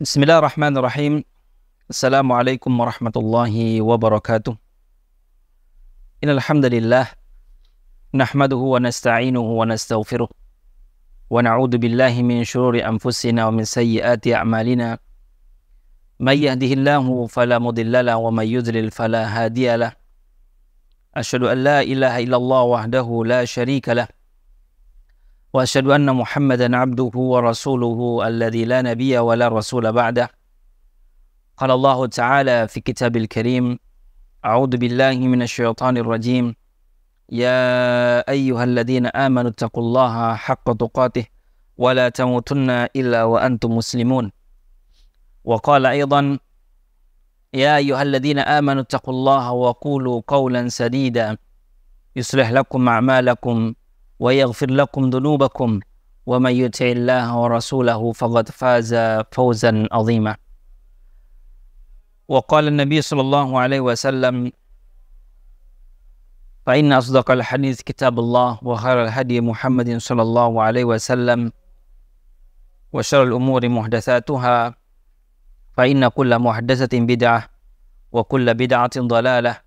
بسم الله الرحمن الرحيم السلام عليكم ورحمة الله وبركاته إن الحمد لله نحمده ونستعينه ونستغفره ونعوذ بالله من شرور أنفسنا ومن سيئات أعمالنا من يهده الله فلا مضل له ومن يذلل فلا هادي له أشهد أن لا إله إلا الله وحده لا شريك له واشهد ان محمدا عبده ورسوله الذي لا نبي ولا رسول بعده قال الله تعالى في كتاب الكريم اعوذ بالله من الشيطان الرجيم يا ايها الذين امنوا اتقوا الله حق تقاته ولا تموتن الا وانتم مسلمون وقال ايضا يا ايها الذين امنوا اتقوا الله وقولوا قولا سديدا يصلح لكم اعمالكم ويغفر لكم ذنوبكم ومن يطع الله ورسوله فقد فاز فوزا عظيما وقال النبي صلى الله عليه وسلم فإن أصدق الحديث كتاب الله وخير الهدي محمد صلى الله عليه وسلم وشر الأمور محدثاتها فإن كل محدثة بدعة وكل بدعة ضلالة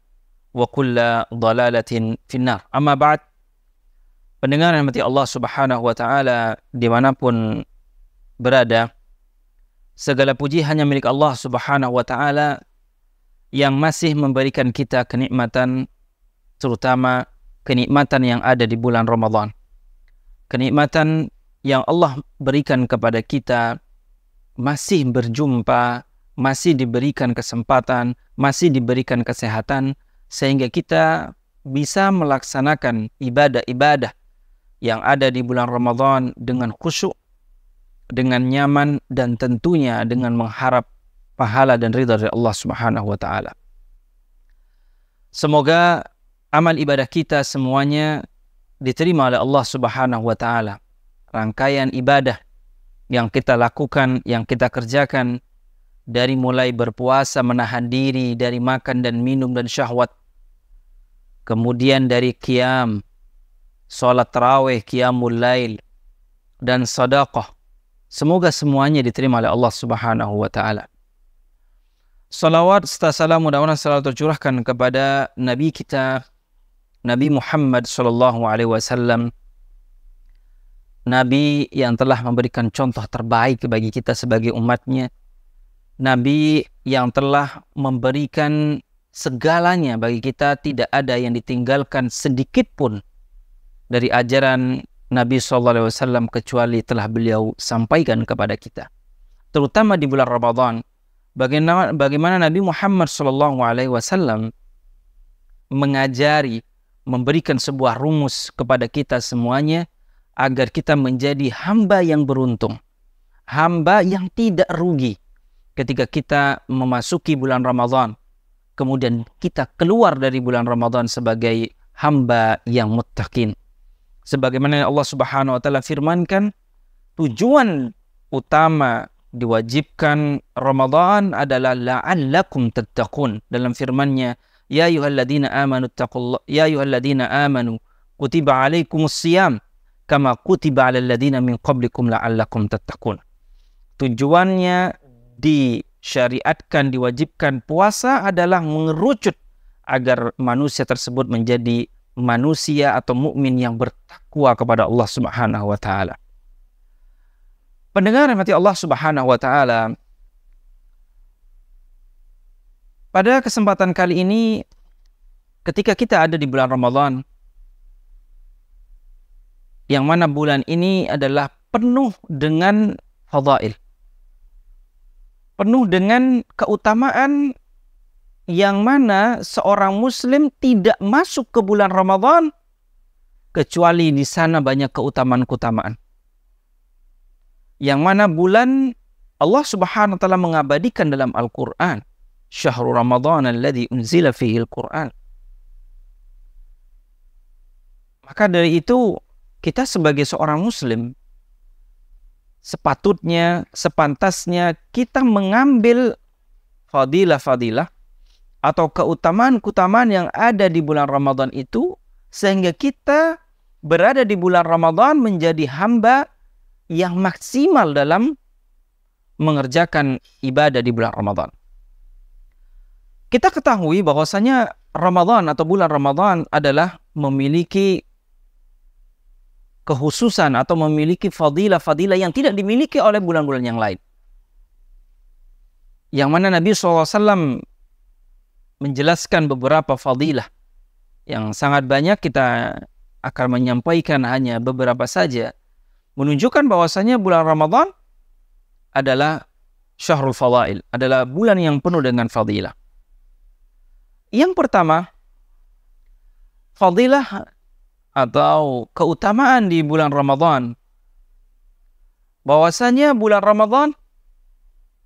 وكل ضلالة في النار أما بعد Pendengar yang mati Allah Subhanahu wa taala dimanapun berada, segala puji hanya milik Allah Subhanahu wa taala yang masih memberikan kita kenikmatan terutama kenikmatan yang ada di bulan Ramadan. Kenikmatan yang Allah berikan kepada kita masih berjumpa, masih diberikan kesempatan, masih diberikan kesehatan sehingga kita bisa melaksanakan ibadah-ibadah yang ada di bulan Ramadan dengan khusyuk, dengan nyaman dan tentunya dengan mengharap pahala dan ridha dari Allah Subhanahu wa taala. Semoga amal ibadah kita semuanya diterima oleh Allah Subhanahu wa taala. Rangkaian ibadah yang kita lakukan, yang kita kerjakan dari mulai berpuasa, menahan diri dari makan dan minum dan syahwat. Kemudian dari kiam, sholat tarawih, qiyamul lail, dan sadaqah. Semoga semuanya diterima oleh Allah Subhanahu wa taala. Salawat serta salam mudah-mudahan selalu tercurahkan kepada Nabi kita Nabi Muhammad Shallallahu Alaihi Wasallam, Nabi yang telah memberikan contoh terbaik bagi kita sebagai umatnya, Nabi yang telah memberikan segalanya bagi kita tidak ada yang ditinggalkan sedikit pun dari ajaran Nabi Shallallahu Alaihi Wasallam kecuali telah beliau sampaikan kepada kita. Terutama di bulan Ramadan, bagaimana, bagaimana Nabi Muhammad Shallallahu Alaihi Wasallam mengajari, memberikan sebuah rumus kepada kita semuanya agar kita menjadi hamba yang beruntung, hamba yang tidak rugi ketika kita memasuki bulan Ramadan. Kemudian kita keluar dari bulan Ramadan sebagai hamba yang muttaqin sebagaimana Allah Subhanahu wa taala firmankan tujuan utama diwajibkan Ramadan adalah la'allakum tattaqun dalam firman-Nya ya ayyuhalladzina amanu taqullaha ya ayyuhalladzina amanu kutiba alaikumus siyam kama kutiba alal ladzina min qablikum la'allakum tattaqun tujuannya disyariatkan diwajibkan puasa adalah mengerucut agar manusia tersebut menjadi manusia atau mukmin yang bertakwa kepada Allah Subhanahu wa taala. Pendengar mati Allah Subhanahu wa taala. Pada kesempatan kali ini ketika kita ada di bulan Ramadan yang mana bulan ini adalah penuh dengan fadail. Penuh dengan keutamaan yang mana seorang muslim tidak masuk ke bulan Ramadan kecuali di sana banyak keutamaan-keutamaan. Yang mana bulan Allah Subhanahu wa taala mengabadikan dalam Al-Qur'an, syahrul Ramadan alladzi unzila fihi Al-Qur'an. Maka dari itu kita sebagai seorang muslim sepatutnya, sepantasnya kita mengambil fadilah-fadilah atau keutamaan-keutamaan yang ada di bulan Ramadan itu sehingga kita berada di bulan Ramadan menjadi hamba yang maksimal dalam mengerjakan ibadah di bulan Ramadan. Kita ketahui bahwasanya Ramadan atau bulan Ramadan adalah memiliki kekhususan atau memiliki fadilah-fadilah yang tidak dimiliki oleh bulan-bulan yang lain. Yang mana Nabi SAW menjelaskan beberapa fadilah yang sangat banyak kita akan menyampaikan hanya beberapa saja menunjukkan bahwasanya bulan Ramadan adalah syahrul fadail, adalah bulan yang penuh dengan fadilah. Yang pertama, fadilah atau keutamaan di bulan Ramadan bahwasanya bulan Ramadan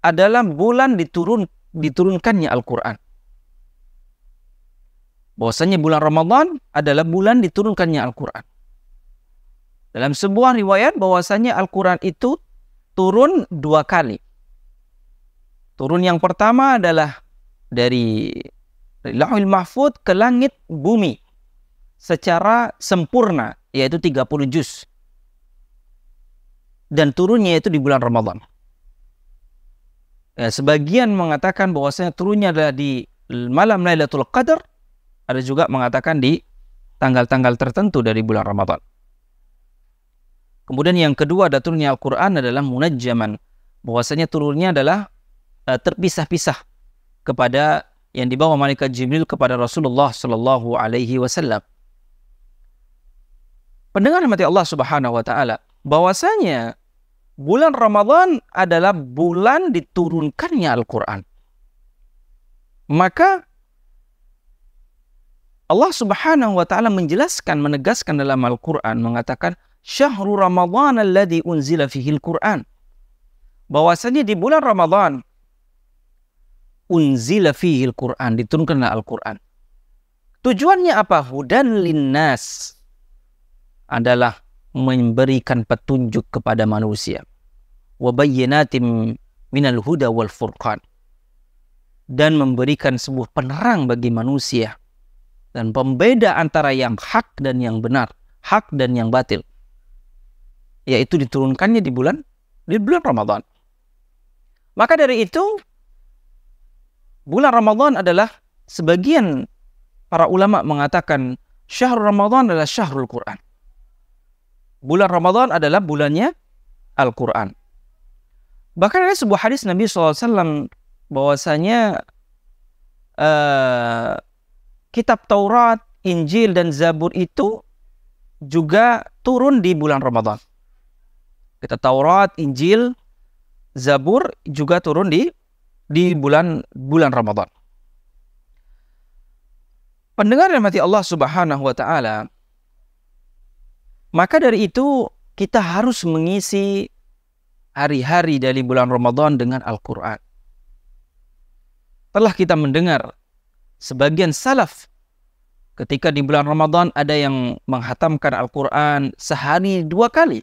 adalah bulan diturun diturunkannya Al-Qur'an bahwasanya bulan Ramadan adalah bulan diturunkannya Al-Quran. Dalam sebuah riwayat bahwasanya Al-Quran itu turun dua kali. Turun yang pertama adalah dari, Lahul Mahfud ke langit bumi secara sempurna yaitu 30 juz. Dan turunnya itu di bulan Ramadan. Ya, sebagian mengatakan bahwasanya turunnya adalah di malam Lailatul Qadar ada juga mengatakan di tanggal-tanggal tertentu dari bulan Ramadan. Kemudian yang kedua ada turunnya Al-Quran adalah munajjaman. Bahwasanya turunnya adalah uh, terpisah-pisah kepada yang dibawa malaikat Jibril kepada Rasulullah Shallallahu Alaihi Wasallam. Pendengar mati Allah Subhanahu Wa Taala, bahwasanya bulan Ramadan adalah bulan diturunkannya Al-Quran. Maka Allah Subhanahu wa taala menjelaskan menegaskan dalam Al-Qur'an mengatakan syahrul ramadhan alladzi unzila fihil Qur'an. Bahwasanya di bulan Ramadhan, unzila fihil Qur'an diturunkanlah Al-Qur'an. Tujuannya apa? Hudan linnas adalah memberikan petunjuk kepada manusia. Wabayyinatim minal huda wal furqan dan memberikan sebuah penerang bagi manusia dan pembeda antara yang hak dan yang benar, hak dan yang batil. Yaitu diturunkannya di bulan di bulan Ramadan. Maka dari itu bulan Ramadan adalah sebagian para ulama mengatakan syahrul Ramadan adalah syahrul Quran. Bulan Ramadan adalah bulannya Al-Quran. Bahkan ada sebuah hadis Nabi SAW bahwasanya uh, kitab Taurat, Injil, dan Zabur itu juga turun di bulan Ramadan. Kitab Taurat, Injil, Zabur juga turun di di bulan bulan Ramadan. Pendengar yang mati Allah Subhanahu wa taala, maka dari itu kita harus mengisi hari-hari dari bulan Ramadan dengan Al-Qur'an. Telah kita mendengar sebagian salaf ketika di bulan Ramadan ada yang menghatamkan Al-Quran sehari dua kali.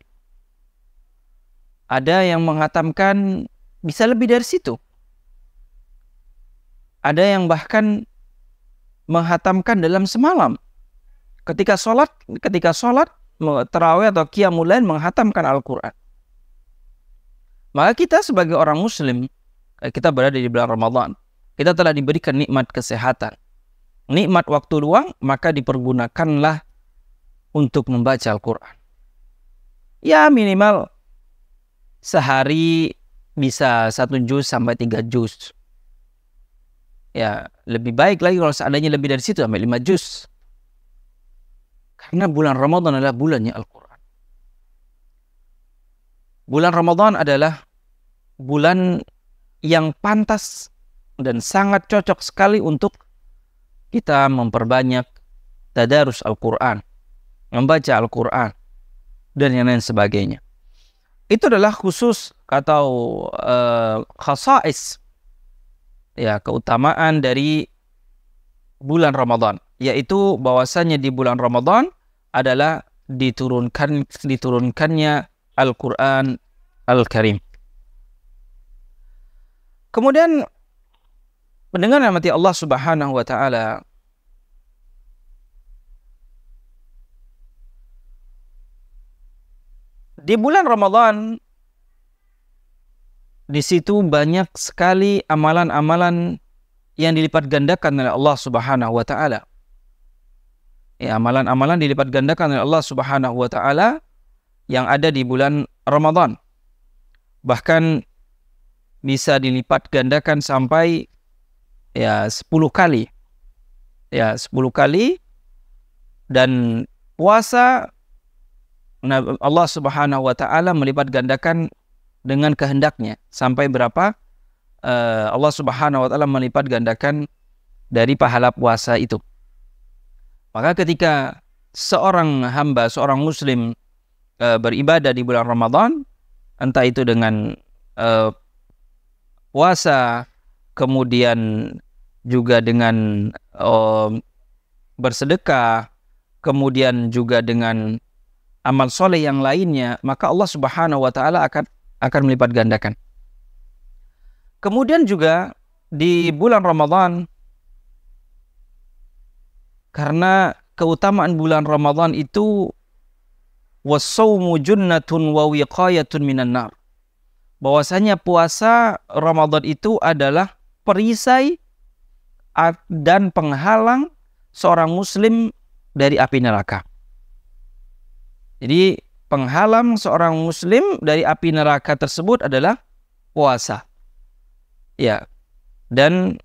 Ada yang menghatamkan bisa lebih dari situ. Ada yang bahkan menghatamkan dalam semalam. Ketika sholat, ketika sholat terawih atau qiyamul lain menghatamkan Al-Quran. Maka kita sebagai orang muslim, eh, kita berada di bulan Ramadan kita telah diberikan nikmat kesehatan. Nikmat waktu luang, maka dipergunakanlah untuk membaca Al-Quran. Ya minimal sehari bisa satu juz sampai tiga juz. Ya lebih baik lagi kalau seandainya lebih dari situ sampai lima juz. Karena bulan Ramadan adalah bulannya Al-Quran. Bulan Ramadan adalah bulan yang pantas dan sangat cocok sekali untuk kita memperbanyak tadarus Al-Quran, membaca Al-Quran, dan yang lain sebagainya. Itu adalah khusus atau uh, khasais, ya keutamaan dari bulan Ramadan, yaitu bahwasanya di bulan Ramadan adalah diturunkan diturunkannya Al-Qur'an Al-Karim. Kemudian Pendengar yang mati Allah Subhanahu wa taala di bulan Ramadan di situ banyak sekali amalan-amalan yang dilipat gandakan oleh Allah Subhanahu wa taala. Ya, amalan-amalan dilipat gandakan oleh Allah Subhanahu wa taala yang ada di bulan Ramadan. Bahkan bisa dilipat gandakan sampai ya 10 kali. Ya, 10 kali dan puasa Allah Subhanahu wa taala melipat gandakan dengan kehendaknya sampai berapa eh, Allah Subhanahu wa taala melipat gandakan dari pahala puasa itu. Maka ketika seorang hamba, seorang muslim eh, beribadah di bulan Ramadan, entah itu dengan eh, puasa kemudian juga dengan um, bersedekah, kemudian juga dengan amal soleh yang lainnya, maka Allah Subhanahu wa taala akan akan melipat gandakan. Kemudian juga di bulan Ramadan karena keutamaan bulan Ramadan itu wasawmu junnatun wa wiqayatun minan nar. Bahwasanya puasa Ramadan itu adalah perisai dan penghalang seorang muslim dari api neraka. Jadi penghalang seorang muslim dari api neraka tersebut adalah puasa. Ya. Dan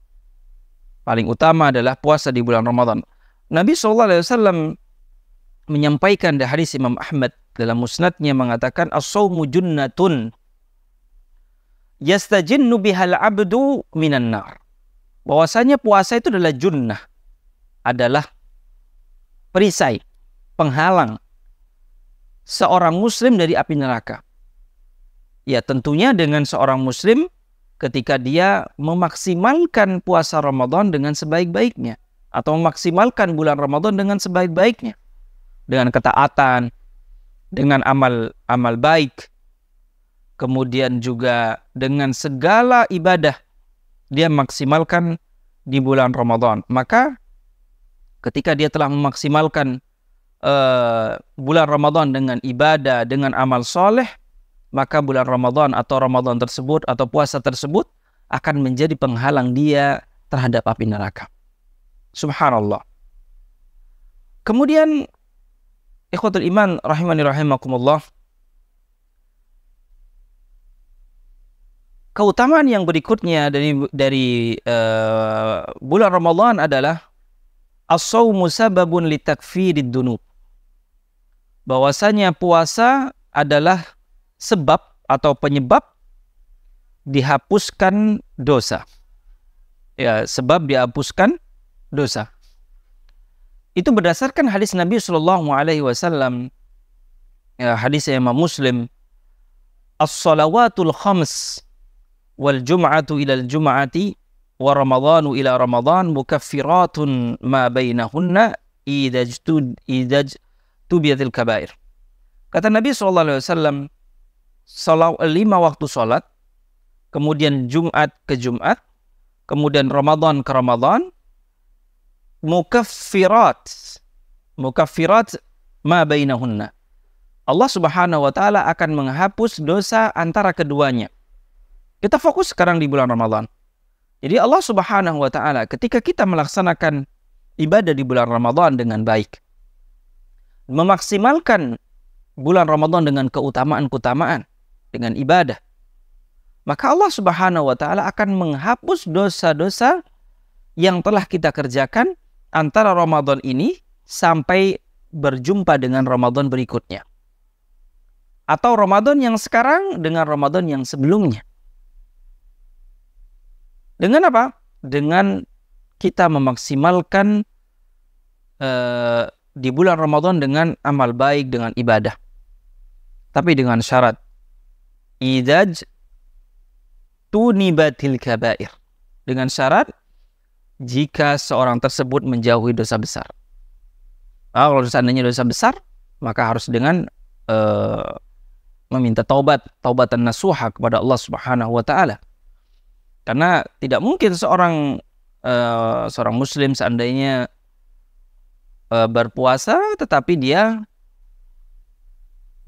paling utama adalah puasa di bulan Ramadan. Nabi sallallahu alaihi wasallam menyampaikan dari hadis Imam Ahmad dalam musnadnya mengatakan as shaumu junnatun yastajinnu bihal abdu minan nar. Bahwasanya puasa itu adalah junnah, adalah perisai, penghalang seorang muslim dari api neraka. Ya tentunya dengan seorang muslim ketika dia memaksimalkan puasa Ramadan dengan sebaik-baiknya atau memaksimalkan bulan Ramadan dengan sebaik-baiknya dengan ketaatan, dengan amal amal baik, kemudian juga dengan segala ibadah dia maksimalkan di bulan Ramadan. Maka ketika dia telah memaksimalkan uh, bulan Ramadan dengan ibadah, dengan amal soleh, maka bulan Ramadan atau Ramadan tersebut atau puasa tersebut akan menjadi penghalang dia terhadap api neraka. Subhanallah. Kemudian ikhwatul iman rahimani rahimakumullah keutamaan yang berikutnya dari dari uh, bulan Ramadan adalah as-saumu sababun litakfirid dunub. Bahwasanya puasa adalah sebab atau penyebab dihapuskan dosa. Ya, sebab dihapuskan dosa. Itu berdasarkan hadis Nabi Shallallahu Alaihi Wasallam, ya, hadis Imam Muslim, as-salawatul khams wal jum'atu ila al jum'ati wa ramadhanu ila ramadhan mukaffiratun ma bainahunna idajtud idaj tubiyatil kabair. Kata Nabi sallallahu alaihi wasallam salat lima waktu salat, kemudian Jumat ke Jumat, kemudian ramadhan ke ramadhan mukaffirat mukaffirat ma bainahunna. Allah Subhanahu wa taala akan menghapus dosa antara keduanya. Kita fokus sekarang di bulan Ramadan. Jadi Allah Subhanahu wa taala ketika kita melaksanakan ibadah di bulan Ramadan dengan baik, memaksimalkan bulan Ramadan dengan keutamaan-keutamaan dengan ibadah, maka Allah Subhanahu wa taala akan menghapus dosa-dosa yang telah kita kerjakan antara Ramadan ini sampai berjumpa dengan Ramadan berikutnya. Atau Ramadan yang sekarang dengan Ramadan yang sebelumnya. Dengan apa? Dengan kita memaksimalkan uh, di bulan Ramadan dengan amal baik, dengan ibadah. Tapi dengan syarat. Idaj tunibatil kabair. Dengan syarat jika seorang tersebut menjauhi dosa besar. Nah, kalau seandainya dosa besar, maka harus dengan uh, meminta taubat, taubatan nasuha kepada Allah Subhanahu wa taala. Karena tidak mungkin seorang uh, seorang muslim seandainya uh, berpuasa tetapi dia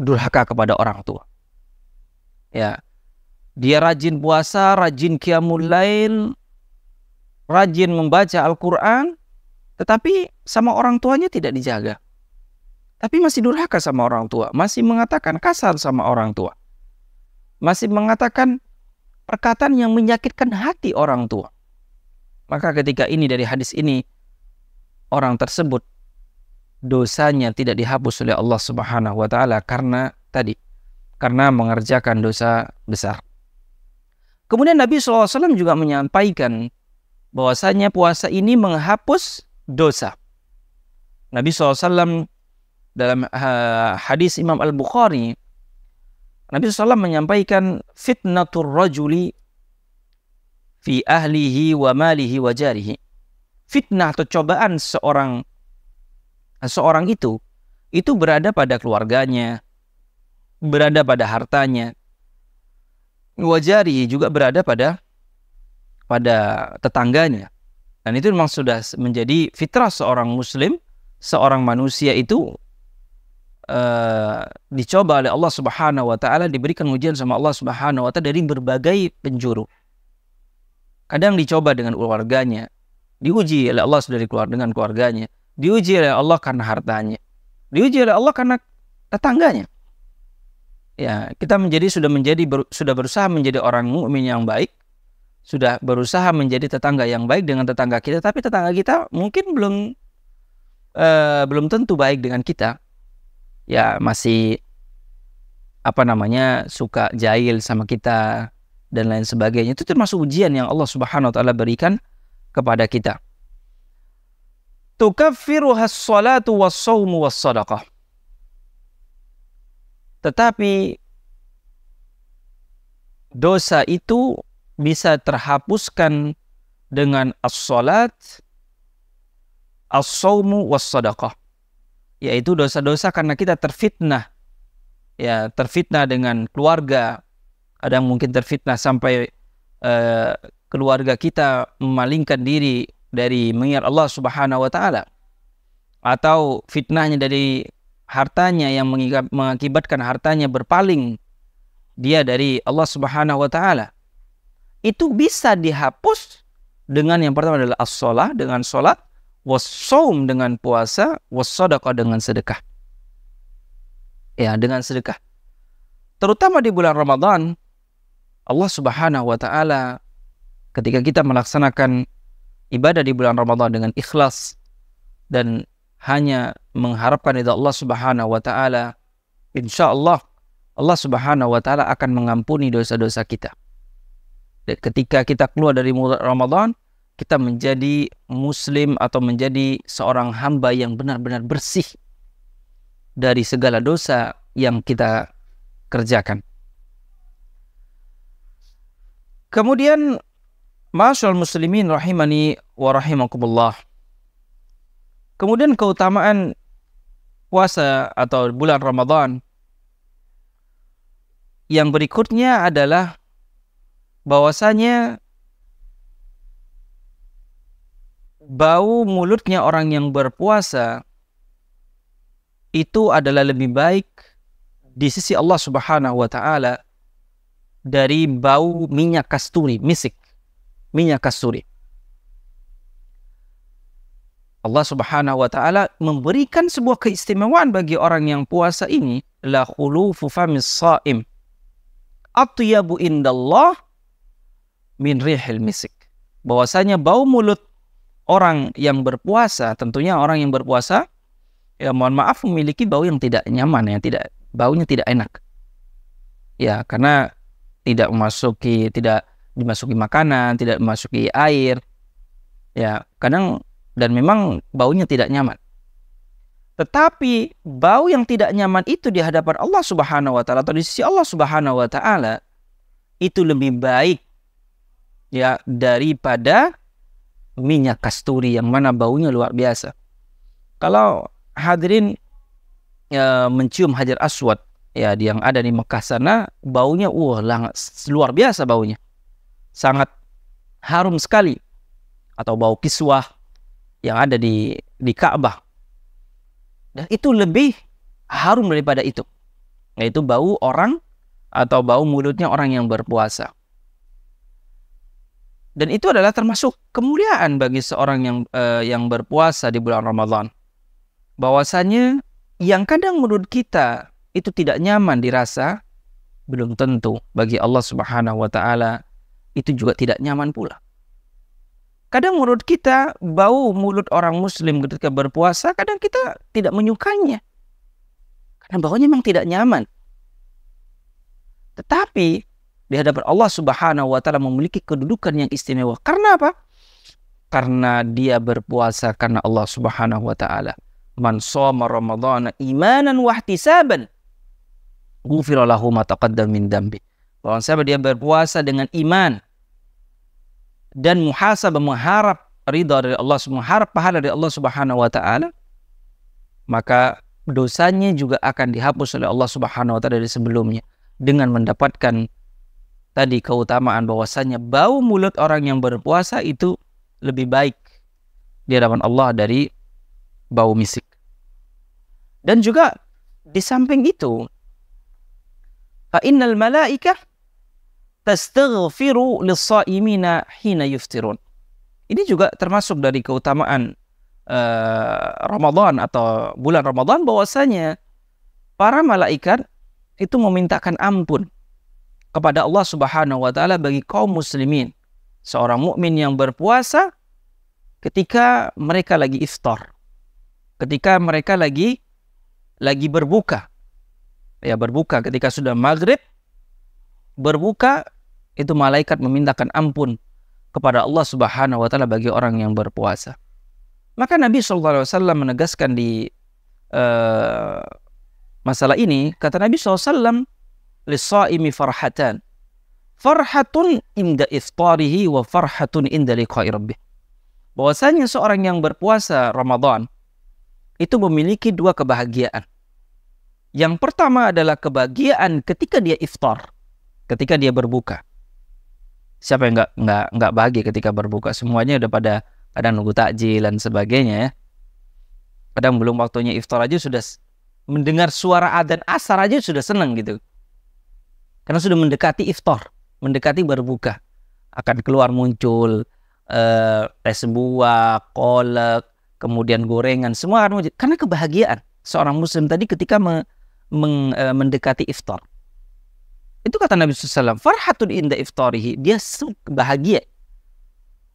durhaka kepada orang tua. Ya. Dia rajin puasa, rajin kiamul lain rajin membaca Al-Qur'an, tetapi sama orang tuanya tidak dijaga. Tapi masih durhaka sama orang tua, masih mengatakan kasar sama orang tua. Masih mengatakan perkataan yang menyakitkan hati orang tua. Maka ketika ini dari hadis ini orang tersebut dosanya tidak dihapus oleh Allah Subhanahu wa taala karena tadi karena mengerjakan dosa besar. Kemudian Nabi SAW juga menyampaikan bahwasanya puasa ini menghapus dosa. Nabi SAW dalam eh, hadis Imam Al-Bukhari Nabi SAW menyampaikan fitnatur rajuli fi ahlihi wa malihi wa jarihi. Fitnah atau cobaan seorang seorang itu itu berada pada keluarganya, berada pada hartanya. Wajari juga berada pada pada tetangganya. Dan itu memang sudah menjadi fitrah seorang muslim, seorang manusia itu uh, dicoba oleh Allah Subhanahu wa taala, diberikan ujian sama Allah Subhanahu wa taala dari berbagai penjuru. Kadang dicoba dengan keluarganya, diuji oleh Allah dari keluar dengan keluarganya, diuji oleh Allah karena hartanya, diuji oleh Allah karena tetangganya. Ya, kita menjadi sudah menjadi ber, sudah berusaha menjadi orang mukmin yang baik, sudah berusaha menjadi tetangga yang baik dengan tetangga kita, tapi tetangga kita mungkin belum uh, belum tentu baik dengan kita ya masih apa namanya suka jahil sama kita dan lain sebagainya itu termasuk ujian yang Allah Subhanahu wa taala berikan kepada kita. Tukaffiru has salatu was sawmu was Tetapi dosa itu bisa terhapuskan dengan as-salat, as sawmu was sadaqah yaitu dosa-dosa karena kita terfitnah. Ya, terfitnah dengan keluarga. Kadang mungkin terfitnah sampai uh, keluarga kita memalingkan diri dari mengingat Allah Subhanahu wa taala. Atau fitnahnya dari hartanya yang mengakibatkan hartanya berpaling dia dari Allah Subhanahu wa taala. Itu bisa dihapus dengan yang pertama adalah as-shalah dengan salat wasaum dengan puasa, wasadaqah dengan sedekah. Ya, dengan sedekah. Terutama di bulan Ramadan, Allah Subhanahu wa taala ketika kita melaksanakan ibadah di bulan Ramadan dengan ikhlas dan hanya mengharapkan ridha Allah Subhanahu wa taala, insyaallah Allah Subhanahu wa taala akan mengampuni dosa-dosa kita. Dan ketika kita keluar dari Ramadan, kita menjadi muslim atau menjadi seorang hamba yang benar-benar bersih dari segala dosa yang kita kerjakan. Kemudian Masyal muslimin rahimani wa rahimakumullah. Kemudian keutamaan puasa atau bulan Ramadan yang berikutnya adalah bahwasanya bau mulutnya orang yang berpuasa itu adalah lebih baik di sisi Allah Subhanahu wa taala dari bau minyak kasturi, misik, minyak kasturi. Allah Subhanahu wa taala memberikan sebuah keistimewaan bagi orang yang puasa ini la khulufu famis saim atyabu indallah min rihil misik. Bahwasanya bau mulut orang yang berpuasa, tentunya orang yang berpuasa ya mohon maaf memiliki bau yang tidak nyaman ya tidak baunya tidak enak. Ya, karena tidak memasuki tidak dimasuki makanan, tidak memasuki air. Ya, kadang dan memang baunya tidak nyaman. Tetapi bau yang tidak nyaman itu di hadapan Allah Subhanahu wa taala atau di sisi Allah Subhanahu wa taala itu lebih baik ya daripada minyak kasturi yang mana baunya luar biasa. Kalau hadirin e, mencium hajar aswad ya yang ada di Mekah sana baunya wah uh, luar biasa baunya. Sangat harum sekali atau bau kiswah yang ada di di Ka'bah. Dan itu lebih harum daripada itu. Yaitu bau orang atau bau mulutnya orang yang berpuasa dan itu adalah termasuk kemuliaan bagi seorang yang uh, yang berpuasa di bulan Ramadan. Bahwasanya yang kadang menurut kita itu tidak nyaman dirasa belum tentu bagi Allah Subhanahu wa taala itu juga tidak nyaman pula. Kadang menurut kita bau mulut orang muslim ketika berpuasa kadang kita tidak menyukainya. Karena baunya memang tidak nyaman. Tetapi di hadapan Allah Subhanahu wa taala memiliki kedudukan yang istimewa. Karena apa? Karena dia berpuasa karena Allah Subhanahu wa taala. Man shoma ramadhana imanan wa ihtisaban ghufira lahu ma taqaddam min dambi. Bahwa siapa dia berpuasa dengan iman dan muhasabah mengharap ridha dari Allah, mengharap pahala dari Allah Subhanahu wa taala, maka dosanya juga akan dihapus oleh Allah Subhanahu wa taala dari sebelumnya dengan mendapatkan tadi keutamaan bahwasanya bau mulut orang yang berpuasa itu lebih baik di hadapan Allah dari bau misik. Dan juga di samping itu, fa innal malaika tastaghfiru lis-shaimina hina yuftirun. Ini juga termasuk dari keutamaan uh, Ramadan atau bulan Ramadan bahwasanya para malaikat itu memintakan ampun kepada Allah Subhanahu wa taala bagi kaum muslimin. Seorang mukmin yang berpuasa ketika mereka lagi iftar. Ketika mereka lagi lagi berbuka. Ya, berbuka ketika sudah maghrib berbuka itu malaikat memintakan ampun kepada Allah Subhanahu wa taala bagi orang yang berpuasa. Maka Nabi sallallahu alaihi wasallam menegaskan di uh, masalah ini, kata Nabi sallallahu lisaimi farhatan. Farhatun inda iftarihi wa farhatun inda liqa'i rabbih. Bahwasanya seorang yang berpuasa Ramadan itu memiliki dua kebahagiaan. Yang pertama adalah kebahagiaan ketika dia iftar, ketika dia berbuka. Siapa yang nggak nggak nggak bahagia ketika berbuka? Semuanya udah pada kadang nunggu takjil dan sebagainya ya. Kadang belum waktunya iftar aja sudah mendengar suara adzan asar aja sudah seneng gitu. Karena sudah mendekati iftar, mendekati berbuka. Akan keluar muncul eh, tes buah, kolek, kemudian gorengan, semua akan muncul. Karena kebahagiaan seorang muslim tadi ketika me, meng, eh, mendekati iftar. Itu kata Nabi SAW, farhatun inda iftarihi. Dia bahagia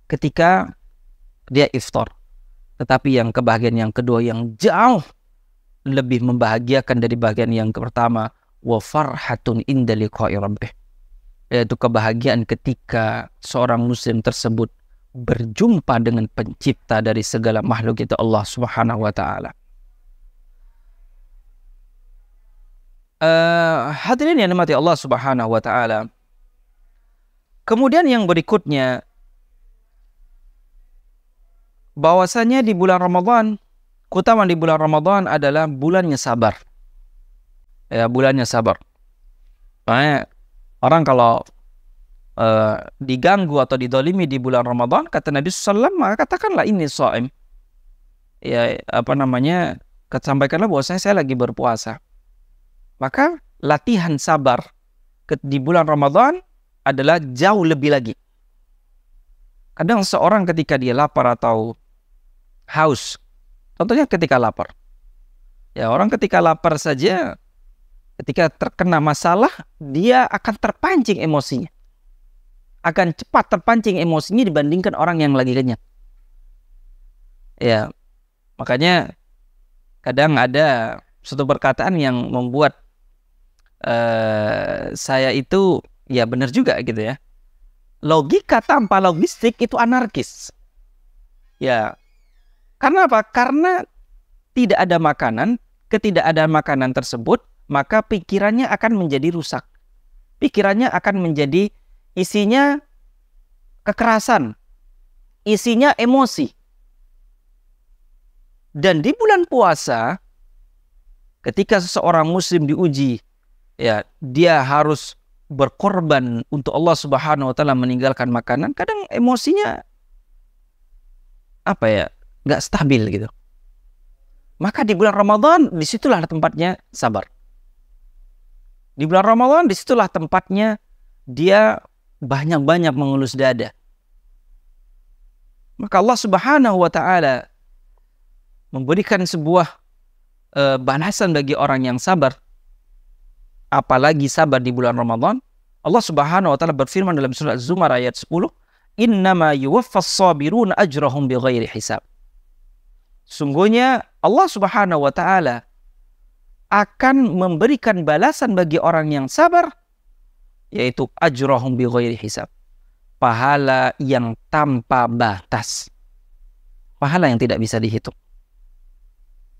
ketika dia iftar. Tetapi yang kebahagiaan yang kedua yang jauh lebih membahagiakan dari bagian yang pertama wa farhatun inda liqa'i rabbih yaitu kebahagiaan ketika seorang muslim tersebut berjumpa dengan pencipta dari segala makhluk itu Allah Subhanahu wa taala. Uh, hadirin yang dimati Allah Subhanahu wa taala. Kemudian yang berikutnya bahwasanya di bulan Ramadan, keutamaan di bulan Ramadan adalah bulannya sabar ya bulannya sabar. Makanya orang kalau uh, diganggu atau didolimi di bulan Ramadan, kata Nabi Sallam maka katakanlah ini soim. Ya, apa namanya, sampaikanlah saya, saya lagi berpuasa. Maka latihan sabar di bulan Ramadan adalah jauh lebih lagi. Kadang seorang ketika dia lapar atau haus, contohnya ketika lapar. Ya, orang ketika lapar saja Ketika terkena masalah, dia akan terpancing emosinya. Akan cepat terpancing emosinya dibandingkan orang yang lagi kenyang. Ya, makanya kadang ada suatu perkataan yang membuat uh, saya itu ya benar juga gitu ya. Logika tanpa logistik itu anarkis. Ya. Karena apa? Karena tidak ada makanan, Ketidakadaan makanan tersebut maka pikirannya akan menjadi rusak. Pikirannya akan menjadi isinya kekerasan, isinya emosi. Dan di bulan puasa, ketika seseorang muslim diuji, ya dia harus berkorban untuk Allah Subhanahu wa taala meninggalkan makanan, kadang emosinya apa ya? nggak stabil gitu. Maka di bulan Ramadan disitulah tempatnya sabar. Di bulan Ramadan disitulah tempatnya dia banyak-banyak mengelus dada. Maka Allah Subhanahu wa taala memberikan sebuah e, balasan bagi orang yang sabar. Apalagi sabar di bulan Ramadan. Allah Subhanahu wa taala berfirman dalam surat Zumar ayat 10, "Innama yuwaffas sabirun ajrahum bighairi hisab." Sungguhnya Allah Subhanahu wa taala akan memberikan balasan bagi orang yang sabar yaitu ajrohum bi ghairi hisab. Pahala yang tanpa batas. Pahala yang tidak bisa dihitung.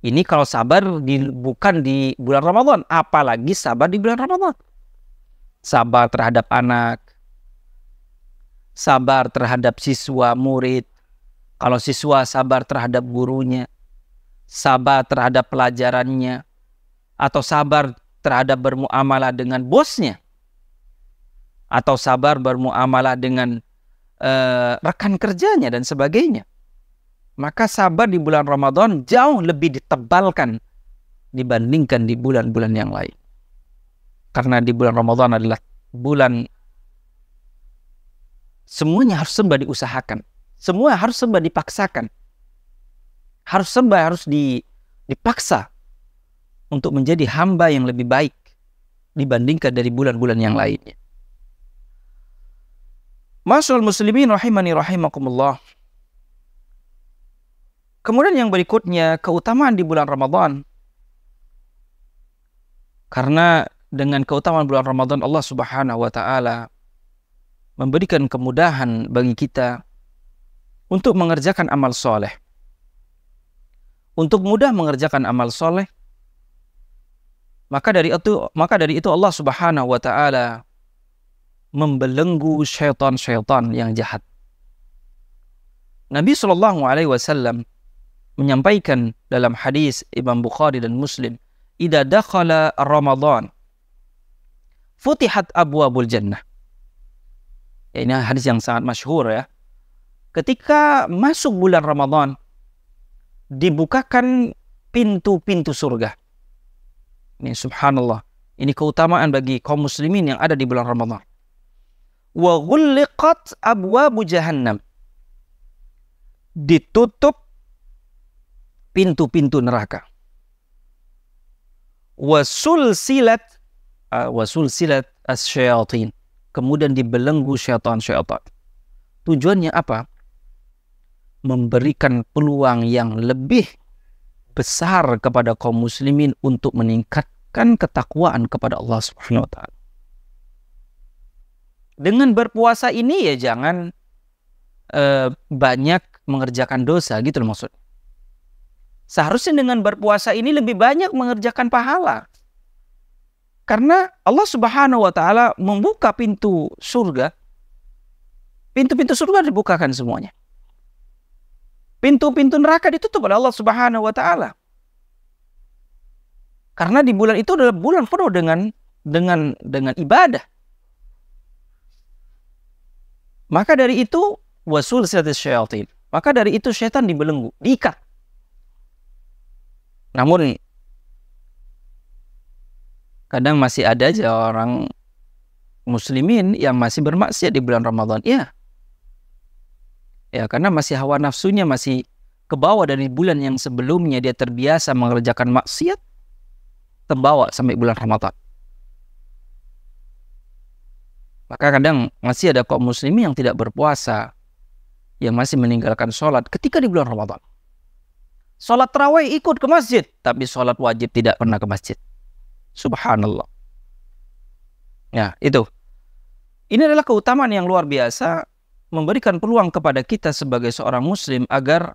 Ini kalau sabar di, bukan di bulan Ramadan, apalagi sabar di bulan Ramadan. Sabar terhadap anak, sabar terhadap siswa murid. Kalau siswa sabar terhadap gurunya, sabar terhadap pelajarannya, atau sabar terhadap bermuamalah dengan bosnya atau sabar bermuamalah dengan uh, rekan kerjanya dan sebagainya. Maka sabar di bulan Ramadan jauh lebih ditebalkan dibandingkan di bulan-bulan yang lain. Karena di bulan Ramadan adalah bulan semuanya harus sembah diusahakan. Semua harus sembah dipaksakan. Harus sembah harus dipaksa untuk menjadi hamba yang lebih baik dibandingkan dari bulan-bulan yang lainnya. Masyarul muslimin rahimani rahimakumullah. Kemudian yang berikutnya, keutamaan di bulan Ramadan. Karena dengan keutamaan bulan Ramadan Allah Subhanahu wa taala memberikan kemudahan bagi kita untuk mengerjakan amal soleh. Untuk mudah mengerjakan amal soleh, maka dari itu maka dari itu Allah Subhanahu wa taala membelenggu syaitan-syaitan yang jahat. Nabi Shallallahu alaihi wasallam menyampaikan dalam hadis Imam Bukhari dan Muslim, "Idza dakhala Ramadan futihat abwabul jannah." Ya, ini hadis yang sangat masyhur ya. Ketika masuk bulan Ramadan, dibukakan pintu-pintu surga. Ini subhanallah. Ini keutamaan bagi kaum muslimin yang ada di bulan Ramadan. Wa ghulliqat abwabu jahannam. Ditutup pintu-pintu neraka. Wasul silat ah, wasul silat asyayatin. Kemudian dibelenggu syaitan-syaitan. Tujuannya apa? Memberikan peluang yang lebih besar kepada kaum muslimin untuk meningkat menumbuhkan ketakwaan kepada Allah Subhanahu wa taala. Dengan berpuasa ini ya jangan eh, banyak mengerjakan dosa gitu loh maksudnya. Seharusnya dengan berpuasa ini lebih banyak mengerjakan pahala. Karena Allah Subhanahu wa taala membuka pintu surga. Pintu-pintu surga dibukakan semuanya. Pintu-pintu neraka ditutup oleh Allah Subhanahu wa taala. Karena di bulan itu adalah bulan penuh dengan dengan dengan ibadah. Maka dari itu wasul syaitan. Maka dari itu syaitan dibelenggu, diikat. Namun kadang masih ada aja orang muslimin yang masih bermaksiat di bulan Ramadan. Ya. Ya, karena masih hawa nafsunya masih ke bawah dari bulan yang sebelumnya dia terbiasa mengerjakan maksiat terbawa sampai bulan Ramadan. Maka kadang masih ada kaum muslimin yang tidak berpuasa, yang masih meninggalkan sholat ketika di bulan Ramadan. Sholat terawih ikut ke masjid, tapi sholat wajib tidak pernah ke masjid. Subhanallah. Ya, itu. Ini adalah keutamaan yang luar biasa memberikan peluang kepada kita sebagai seorang muslim agar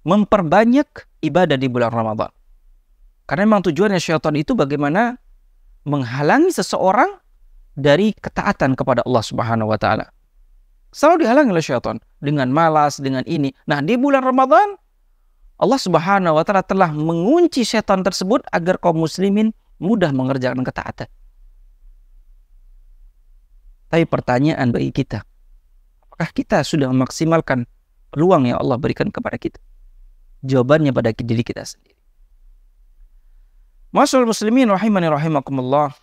memperbanyak ibadah di bulan Ramadan. Karena memang tujuannya syaitan itu bagaimana menghalangi seseorang dari ketaatan kepada Allah Subhanahu wa taala. Selalu dihalangi oleh syaitan dengan malas, dengan ini. Nah, di bulan Ramadan Allah Subhanahu wa taala telah mengunci setan tersebut agar kaum muslimin mudah mengerjakan ketaatan. Tapi pertanyaan bagi kita, apakah kita sudah memaksimalkan peluang yang Allah berikan kepada kita? Jawabannya pada diri kita sendiri. Masyarakat muslimin rahimani rahimakumullah.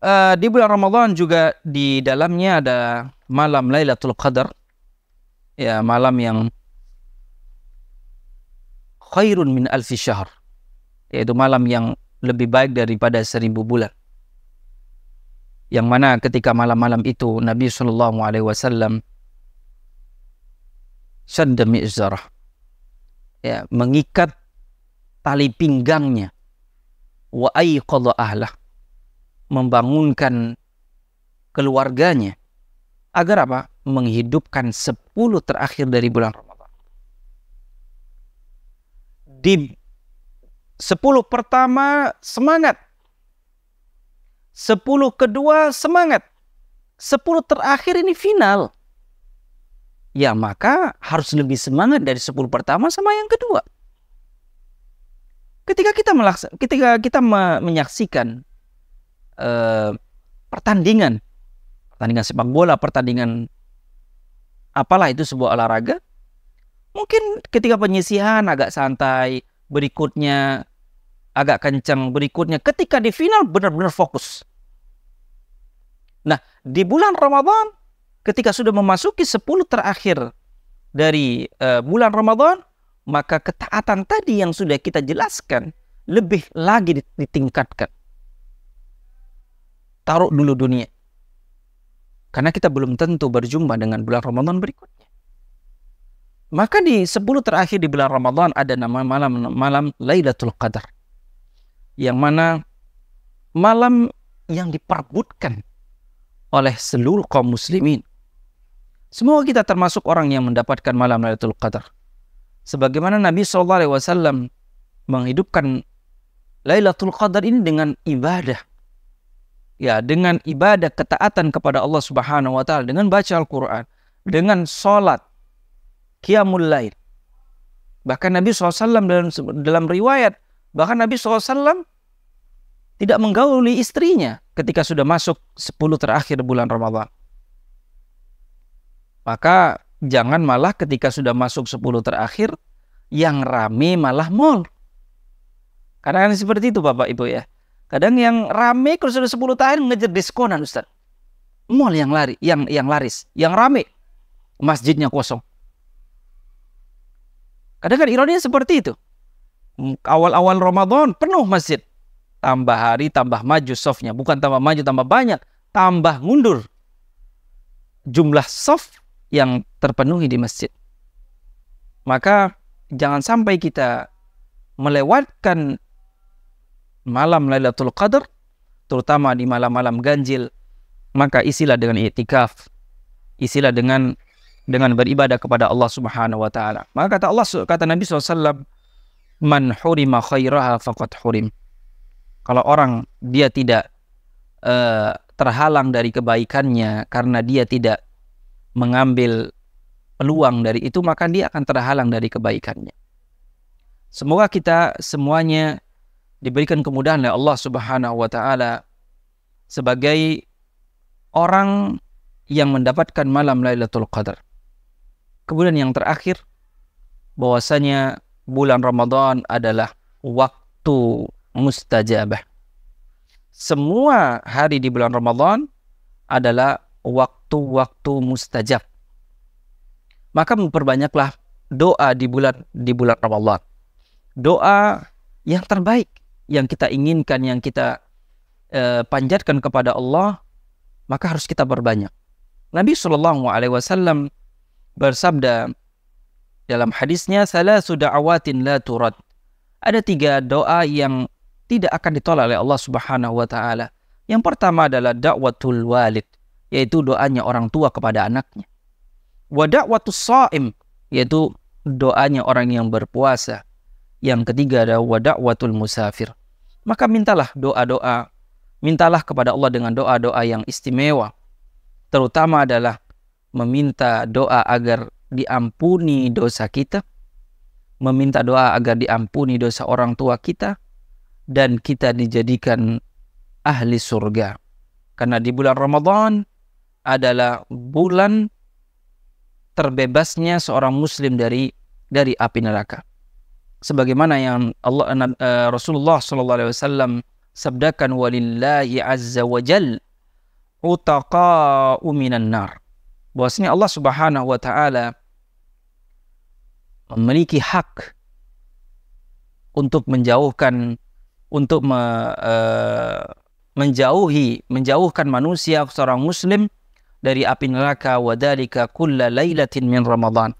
Uh, di bulan Ramadan juga di dalamnya ada malam Lailatul Qadar. Ya, malam yang khairun min alfi syahr. Yaitu malam yang lebih baik daripada seribu bulan. Yang mana ketika malam-malam itu Nabi Shallallahu Alaihi Wasallam sadda mi'zarah. Ya, mengikat tali pinggangnya wa ayqadha ahlah membangunkan keluarganya agar apa? menghidupkan sepuluh terakhir dari bulan Ramadan. Di sepuluh pertama semangat. sepuluh kedua semangat. sepuluh terakhir ini final. Ya maka harus lebih semangat dari sepuluh pertama sama yang kedua. Ketika kita melaksa, ketika kita me menyaksikan uh, pertandingan, pertandingan sepak bola, pertandingan apalah itu sebuah olahraga, mungkin ketika penyisihan agak santai, berikutnya agak kencang, berikutnya ketika di final benar-benar fokus. Nah, di bulan Ramadan ketika sudah memasuki 10 terakhir dari uh, bulan Ramadan, maka ketaatan tadi yang sudah kita jelaskan lebih lagi ditingkatkan. Taruh dulu dunia. Karena kita belum tentu berjumpa dengan bulan Ramadan berikutnya. Maka di 10 terakhir di bulan Ramadan ada nama malam malam Lailatul Qadar. Yang mana malam yang diperbutkan oleh seluruh kaum muslimin. Semoga kita termasuk orang yang mendapatkan malam Lailatul Qadar sebagaimana Nabi Shallallahu Alaihi Wasallam menghidupkan Lailatul Qadar ini dengan ibadah ya dengan ibadah ketaatan kepada Allah Subhanahu wa taala dengan baca Al-Qur'an, dengan sholat, qiyamul lain. Bahkan Nabi SAW dalam dalam riwayat bahkan Nabi SAW tidak menggauli istrinya ketika sudah masuk 10 terakhir bulan Ramadan. Maka Jangan malah ketika sudah masuk 10 terakhir, yang rame malah mall. Kadang kadang seperti itu Bapak Ibu ya. Kadang yang rame kalau sudah 10 tahun ngejar diskonan Ustaz. Mall yang lari, yang yang laris, yang rame. Masjidnya kosong. Kadang kan ironinya seperti itu. Hmm, awal-awal Ramadan penuh masjid. Tambah hari, tambah maju softnya. Bukan tambah maju, tambah banyak. Tambah mundur. Jumlah soft yang terpenuhi di masjid. Maka jangan sampai kita melewatkan malam Lailatul Qadar terutama di malam-malam ganjil maka isilah dengan i'tikaf isilah dengan dengan beribadah kepada Allah Subhanahu wa taala. Maka kata Allah kata Nabi SAW man hurima khairaha faqad hurim. Kalau orang dia tidak uh, terhalang dari kebaikannya karena dia tidak mengambil peluang dari itu maka dia akan terhalang dari kebaikannya. Semoga kita semuanya diberikan kemudahan oleh Allah Subhanahu wa taala sebagai orang yang mendapatkan malam Lailatul Qadar. Kemudian yang terakhir bahwasanya bulan Ramadan adalah waktu mustajabah. Semua hari di bulan Ramadan adalah waktu-waktu mustajab maka memperbanyaklah doa di bulan di bulan Ramadan. Doa yang terbaik yang kita inginkan, yang kita eh, panjatkan kepada Allah, maka harus kita perbanyak. Nabi Shallallahu Alaihi Wasallam bersabda dalam hadisnya, "Salah sudah awatin la turad." Ada tiga doa yang tidak akan ditolak oleh Allah Subhanahu Wa Taala. Yang pertama adalah dakwatul walid, yaitu doanya orang tua kepada anaknya. Wadak watu saim yaitu doanya orang yang berpuasa. Yang ketiga ada wada'watul musafir. Maka mintalah doa-doa, mintalah kepada Allah dengan doa-doa yang istimewa. Terutama adalah meminta doa agar diampuni dosa kita, meminta doa agar diampuni dosa orang tua kita, dan kita dijadikan ahli surga. Karena di bulan Ramadan adalah bulan terbebasnya seorang muslim dari dari api neraka. Sebagaimana yang Allah uh, Rasulullah sallallahu alaihi wasallam sabdakan walillahi azza wa jal utaqa'u minan nar. Bahwasanya Allah Subhanahu wa taala memiliki hak untuk menjauhkan untuk me, uh, menjauhi menjauhkan manusia seorang muslim dari api neraka wadalika kulla lailatin min ramadhan,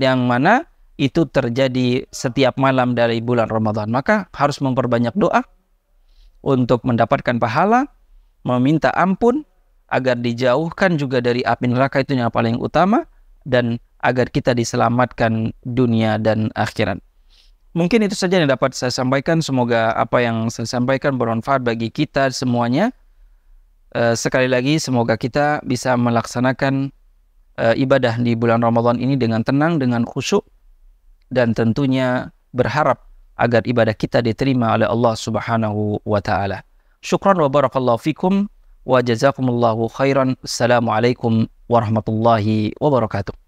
yang mana itu terjadi setiap malam dari bulan Ramadan. Maka harus memperbanyak doa untuk mendapatkan pahala, meminta ampun agar dijauhkan juga dari api neraka itu yang paling utama dan agar kita diselamatkan dunia dan akhirat. Mungkin itu saja yang dapat saya sampaikan. Semoga apa yang saya sampaikan bermanfaat bagi kita semuanya. Eh, sekali lagi semoga kita bisa melaksanakan uh, ibadah di bulan Ramadan ini dengan tenang, dengan khusyuk dan tentunya berharap agar ibadah kita diterima oleh Allah Subhanahu wa taala. Syukran wa barakallahu fikum wa jazakumullahu khairan. Assalamualaikum warahmatullahi wabarakatuh.